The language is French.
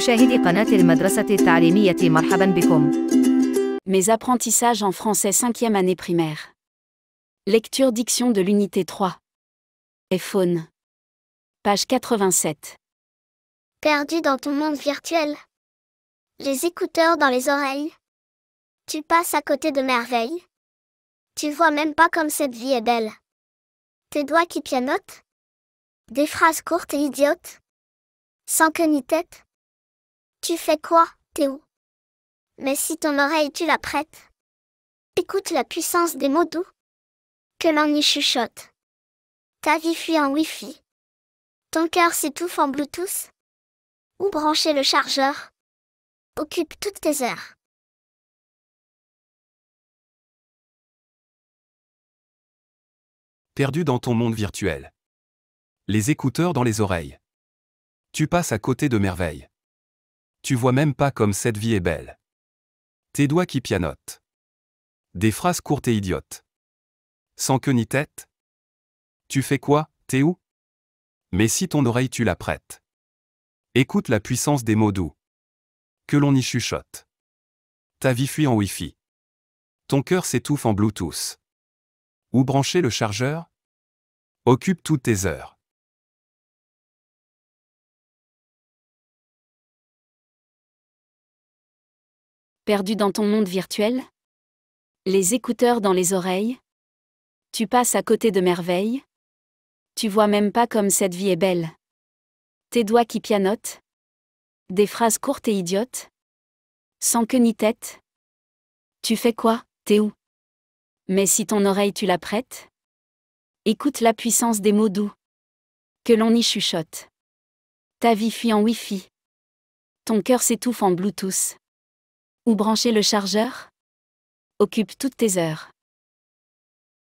Mes apprentissages en français 5e année primaire. Lecture diction de l'unité 3. Et faune. Page 87. Perdu dans ton monde virtuel. Les écouteurs dans les oreilles. Tu passes à côté de merveilles. Tu vois même pas comme cette vie est belle. Tes doigts qui pianotent. Des phrases courtes et idiotes. Sans que ni tête. Tu fais quoi, Théo Mais si ton oreille tu la prêtes, écoute la puissance des mots doux que l'on y chuchote. Ta vie fuit en Wi-Fi. Ton cœur s'étouffe en Bluetooth. Où brancher le chargeur. Occupe toutes tes heures. Perdu dans ton monde virtuel. Les écouteurs dans les oreilles. Tu passes à côté de merveilles. Tu vois même pas comme cette vie est belle. Tes doigts qui pianotent. Des phrases courtes et idiotes. Sans queue ni tête. Tu fais quoi, t'es où Mais si ton oreille tu la prêtes. Écoute la puissance des mots doux. Que l'on y chuchote. Ta vie fuit en Wi-Fi. Ton cœur s'étouffe en Bluetooth. Où brancher le chargeur Occupe toutes tes heures. perdu dans ton monde virtuel Les écouteurs dans les oreilles Tu passes à côté de merveilles Tu vois même pas comme cette vie est belle Tes doigts qui pianotent Des phrases courtes et idiotes Sans queue ni tête Tu fais quoi T'es où Mais si ton oreille tu la prêtes Écoute la puissance des mots doux. Que l'on y chuchote. Ta vie fuit en Wi-Fi. Ton cœur s'étouffe en Bluetooth brancher le chargeur Occupe toutes tes heures.